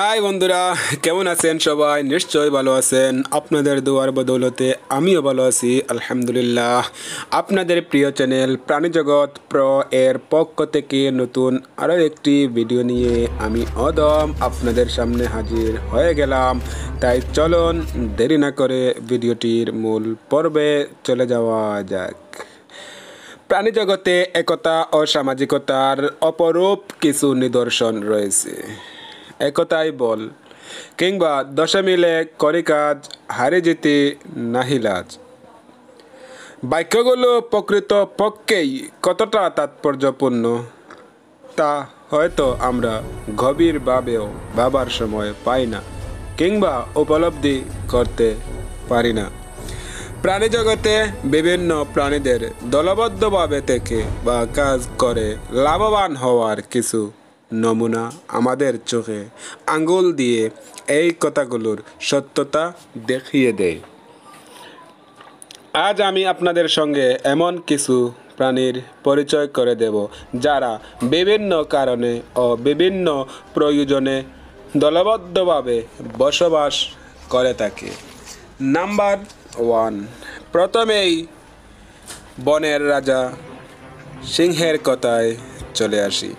high বন্ধুরা কেমন আছেন সবাই নিশ্চয়ই ভালো আছেন আপনাদের দুয়ার বদৌলতে আমিও ভালো আছি আলহামদুলিল্লাহ আপনাদের প্রিয় চ্যানেল প্রাণীজগৎ প্র এর পক্ষ থেকে নতুন আরও একটি ভিডিও নিয়ে আমি অদম আপনাদের সামনে হাজির হয়ে গেলাম তাই চলুন দেরি না করে ভিডিওটির মূল পর্বে চলে যাওয়া যাক প্রাণী জগতে একতা ও সামাজিকতার অপরূপ কিছু নিদর্শন রয়েছে একতাই বল কিংবা দশমিলে করে কাজ হারে যেতে নাহিলাজ বাক্যগুলো প্রকৃত পক্ষেই কতটা তাৎপর্যপূর্ণ তা হয়তো আমরা গভীরভাবেও ভাবার সময় পাই না কিংবা উপলব্ধি করতে পারি না প্রাণী জগতে বিভিন্ন প্রাণীদের দলবদ্ধভাবে থেকে বা কাজ করে লাভবান হওয়ার কিছু নমুনা আমাদের চোখে আঙ্গুল দিয়ে এই কথাগুলোর সত্যতা দেখিয়ে দেয় আজ আমি আপনাদের সঙ্গে এমন কিছু প্রাণীর পরিচয় করে দেব যারা বিভিন্ন কারণে ও বিভিন্ন প্রয়োজনে দলবদ্ধভাবে বসবাস করে থাকে নাম্বার ওয়ান প্রথমেই বনের রাজা সিংহের কথায় চলে আসি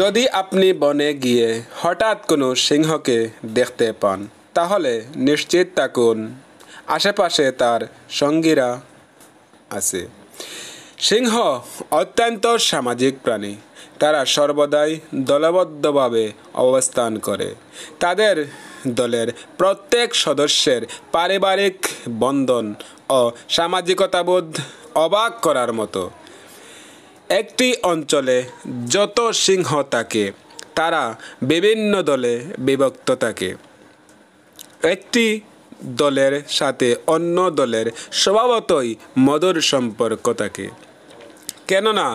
যদি আপনি বনে গিয়ে হঠাৎ কোনো সিংহকে দেখতে পান তাহলে নিশ্চিত থাকুন আশেপাশে তার সঙ্গীরা আছে সিংহ অত্যন্ত সামাজিক প্রাণী তারা সর্বদাই দলবদ্ধভাবে অবস্থান করে তাদের দলের প্রত্যেক সদস্যের পারিবারিক বন্ধন ও সামাজিকতাবোধ অবাক করার মতো একটি অঞ্চলে যত সিংহ থাকে তারা বিভিন্ন দলে বিভক্ত থাকে একটি দলের সাথে অন্য দলের স্বভাবতই মদর সম্পর্ক থাকে কেননা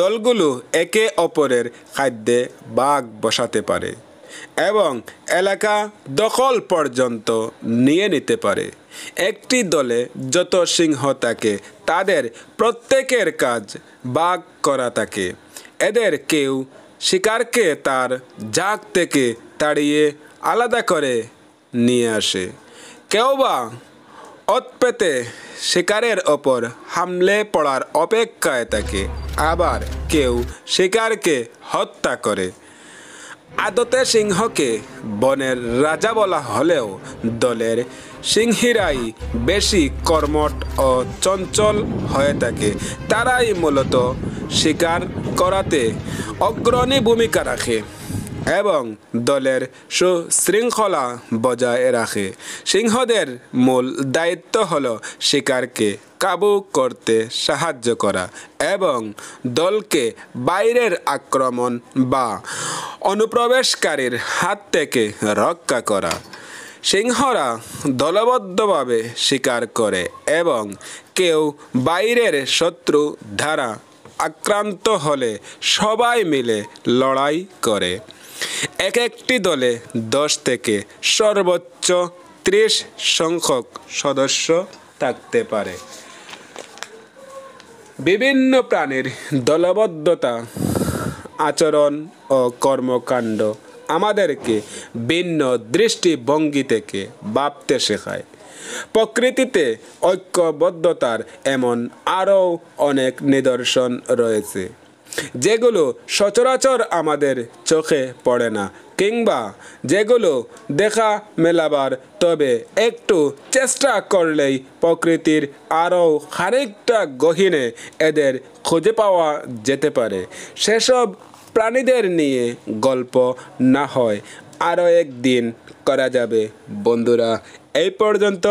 দলগুলো একে অপরের খাদ্যে বাঘ বসাতে পারে এবং এলাকা দখল পর্যন্ত নিয়ে নিতে পারে একটি দলে যত সিংহ থাকে তাদের প্রত্যেকের কাজ বাগ করা থাকে এদের কেউ শিকারকে তার জাগ থেকে তাড়িয়ে আলাদা করে নিয়ে আসে কেউ বা অৎপেতে শিকারের ওপর হামলে পড়ার অপেক্ষায় থাকে আবার কেউ শিকারকে হত্যা করে আদতে সিংহকে বনের রাজা বলা হলেও দলের সিংহীরাই বেশি কর্মট ও চঞ্চল হয়ে থাকে তারাই মূলত শিকার করাতে অগ্রণী ভূমিকা রাখে এবং দলের সুশৃঙ্খলা বজায় রাখে সিংহদের মূল দায়িত্ব হল শিকারকে কাবু করতে সাহায্য করা এবং দলকে বাইরের আক্রমণ বা অনুপ্রবেশকারীর হাত থেকে রক্ষা করা সিংহরা দলবদ্ধভাবে শিকার করে এবং কেউ বাইরের শত্রু ধারা আক্রান্ত হলে সবাই মিলে লড়াই করে এক একটি দলে দশ থেকে সর্বোচ্চ ত্রিশ সংখ্যক সদস্য থাকতে পারে বিভিন্ন প্রাণীর দলবদ্ধতা আচরণ ও কর্মকাণ্ড আমাদেরকে ভিন্ন দৃষ্টিভঙ্গি থেকে ভাবতে শেখায় প্রকৃতিতে ঐক্যবদ্ধতার এমন আরও অনেক নিদর্শন রয়েছে যেগুলো সচরাচর আমাদের চোখে পড়ে না কিংবা যেগুলো দেখা মেলাবার তবে একটু চেষ্টা করলেই প্রকৃতির আরও খানিকটা গহীনে এদের খুঁজে পাওয়া যেতে পারে সেসব প্রাণীদের নিয়ে গল্প না হয় আরও একদিন করা যাবে বন্ধুরা এই পর্যন্ত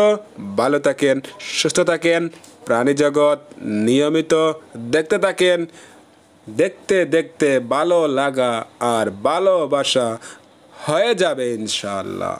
ভালো থাকেন সুস্থ থাকেন প্রাণী জগৎ নিয়মিত দেখতে থাকেন দেখতে দেখতে ভালো লাগা আর ভালোবাসা হয়ে যাবে ইনশাল্লাহ